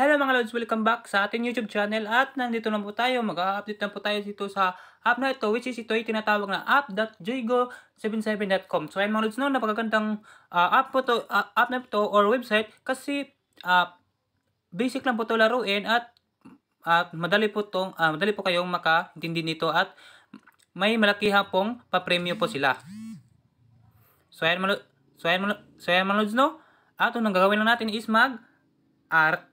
Hello mga lods, welcome back sa ating YouTube channel at nandito na po tayo, mag-update na po tayo dito sa app na ito which is ito ay tinatawag na app.jigo77.com So ayun mga lods, no, napakagandang uh, app, po to, uh, app na ito or website kasi uh, basic lang po ito laruin at at madali po tong uh, madali po kayong makaintindi nito at may malaki hapong pa-premyo po sila. So ayan mga so ayan mga so ayan mga no. At ang gagawin lang natin is mag art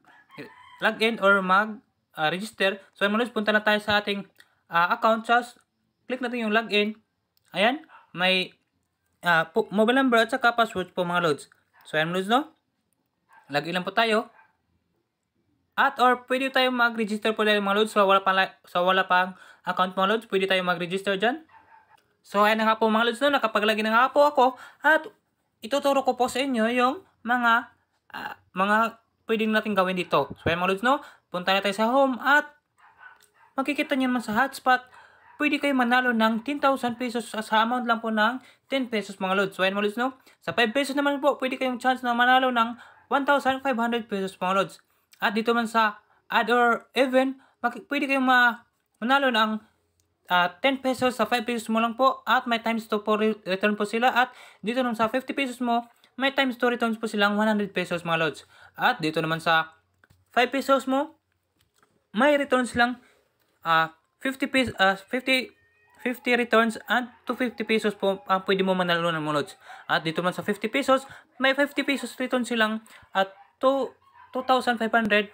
login or mag-register. Ah, uh, so, manood, punta na tayo sa ating uh, account. Tapos, click natin yung log in. Ayan, may uh, mobile number at saka password po mga loads. So, ayan loads, no? Login lang po tayo. At or pwede tayo mag-register po dahil mga loads. So, wala, pa, so, wala pang account mga loads. Pwede tayo mag-register dyan. So, ayan na nga po mga loads, no? Nakapag-login na nga po ako. At ituturo ko po sa inyo yung mga uh, mga pwedeng natin gawin dito. So ayan mga lods no, punta na tayo sa home at makikita nyo naman sa hotspot, pwede kayo manalo ng 10,000 pesos sa amount lang po ng 10 pesos mga lods. So ayan mga lods no, sa 5 pesos naman po pwede kayong chance na manalo ng 1,500 pesos mga lods. At dito man sa add or even, pwede kayong manalo ng uh, ah, 10 pesos sa 5 pesos mo lang po at may times to po return po sila at dito naman sa 50 pesos mo may times to returns po silang 100 pesos mga lods. At dito naman sa 5 pesos mo, may returns lang uh, 50, pesos, uh, 50, 50 returns at 250 pesos po ang pwede mo manalo ng monods. At dito naman sa 50 pesos, may 50 pesos return silang at 2, 2,500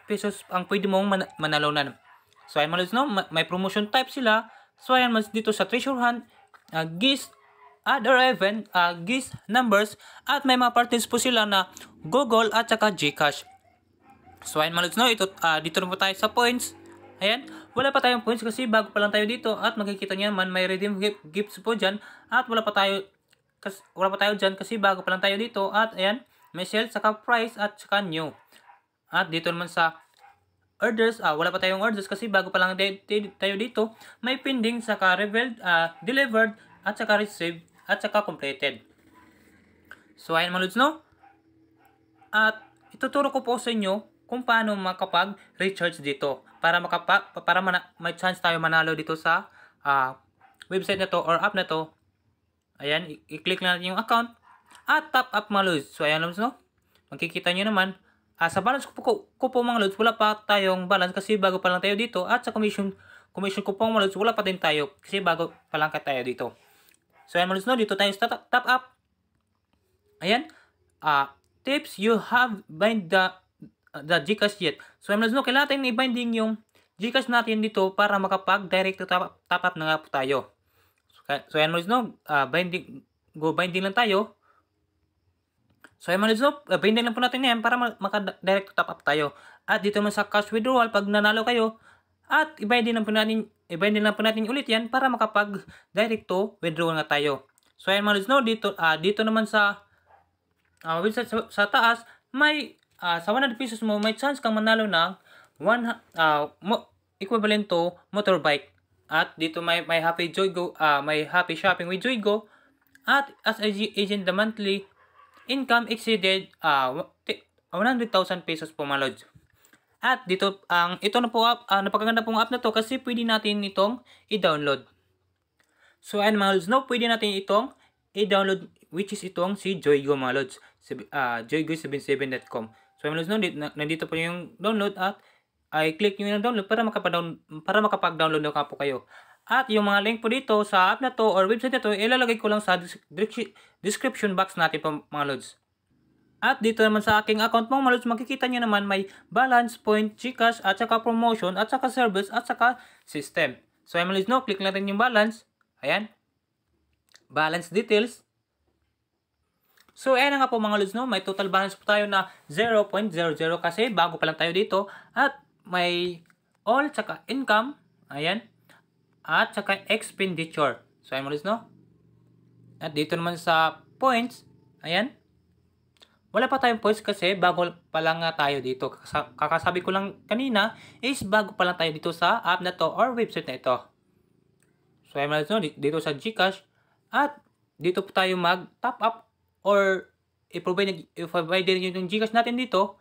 pesos ang pwede mong man manalo na. So ayan monods no, may promotion type sila. So ayan mas dito sa treasure hunt, uh, gist, other event, uh, GIS numbers, at may mga partners po sila na Google at saka Gcash. So ayun mga no, ito, uh, dito na po tayo sa points. Ayan, wala pa tayong points kasi bago pa lang tayo dito at makikita niyo naman may redeem gifts po dyan at wala pa tayo kasi, wala pa tayo dyan kasi bago pa lang tayo dito at ayan, may sale, saka price at saka new. At dito naman sa orders, ah, wala pa tayong orders kasi bago pa lang tayo dito, may pending, saka revealed, ah, delivered at saka received at saka completed. So ayan mga Lods no? At ituturo ko po sa inyo kung paano makapag-recharge dito para makapag para mana, may chance tayo manalo dito sa uh, website na to or app na to. Ayan, i-click na natin yung account at top up mga Lods. So ayan Lods no? Makikita nyo naman uh, sa balance ko po, ko, po mga Lods wala pa tayong balance kasi bago pa lang tayo dito at sa commission commission ko po mga Lods wala pa din tayo kasi bago pa lang tayo dito. So, ayan mga listeners, dito tayo sa top up. Ayan. Uh, tips you have bind the the Gcash yet. So, mga listeners, kailangan tayong i-binding yung Gcash natin dito para makapag-direct top, up, top up na nga po tayo. So, so ayan mga listeners, uh, binding, go binding lang tayo. So, ayan mga listeners, uh, binding lang po natin yan para makadirect top up tayo. At dito man sa cash withdrawal, pag nanalo kayo, at i-binding lang po natin i-bundle lang po natin ulit yan para makapag directo to withdraw na tayo. So ayan mga no, dito, uh, dito naman sa uh, website sa, sa taas, may uh, sa 100 pesos mo, may chance kang manalo ng one, uh, mo, equivalent to motorbike. At dito may, may happy Joygo, uh, may happy shopping with joy go. At as agent, the monthly income exceeded uh, 100,000 pesos po mga lods. At dito, ang ito na po app, uh, ah, napakaganda pong app na to kasi pwede natin itong i-download. So ayan mga lods, no, pwede natin itong i-download which is itong si Joygo mga lods, uh, ah, joygo77.com. So mga lods, no, nandito po yung download at ay ah, click nyo yung download para, makapadown, para makapag-download na po kayo. At yung mga link po dito sa app na to or website na to, ilalagay ko lang sa description box natin po mga lods. At dito naman sa aking account mga maludes, makikita nyo naman may balance, point, Gcash, at saka promotion, at saka service, at saka system. So mga maludes, no, click lang rin yung balance. Ayan. Balance details. So, ayan nga po mga lods, no? May total balance po tayo na 0.00 kasi bago pa lang tayo dito. At may all, saka income. Ayan. At saka expenditure. So, ayan mga lods, no? At dito naman sa points. Ayan. Wala pa tayong points kasi bago pa lang tayo dito. Kakasabi ko lang kanina is bago pa lang tayo dito sa app na to or website na ito. So, I'm na dito sa Gcash at dito po tayo mag-top up or i-provide, i-provide din yung Gcash natin dito.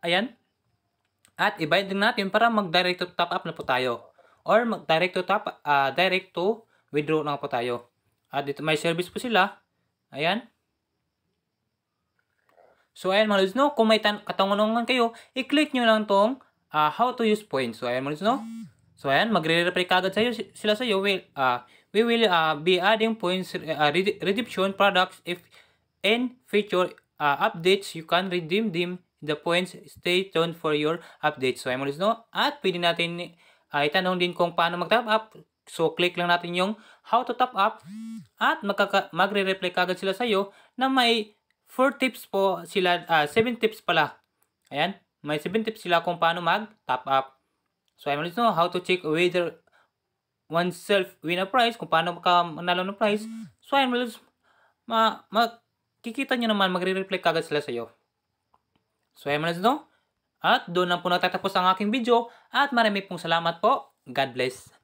Ayan. At i-bind natin para mag-direct to top up na po tayo. Or mag-direct to top, uh, direct to withdraw na po tayo. At dito may service po sila. Ayan. So, ayan mga lods, no? Kung may katangunungan kayo, i-click nyo lang tong uh, how to use points. So, ayan mga lods, no? So, ayan, magre-reply kagad sa iyo, sila sa'yo. Will, uh, we will uh, be adding points uh, redemption products if and future uh, updates, you can redeem them the points. Stay tuned for your updates. So, ayan mga lods, no? At pwede natin uh, itanong din kung paano mag-top up. So, click lang natin yung how to top up at magre-reply kagad sila sa iyo na may four tips po sila, uh, ah, 7 tips pala. Ayan, may seven tips sila kung paano mag-top up. So, I'm let's know how to check whether oneself win a prize, kung paano ka manalo ng prize. So, I let's ma makikita niyo naman, magre-reflect agad sila sa sa'yo. So, I let's know. At doon na po natatapos ang aking video at marami pong salamat po. God bless.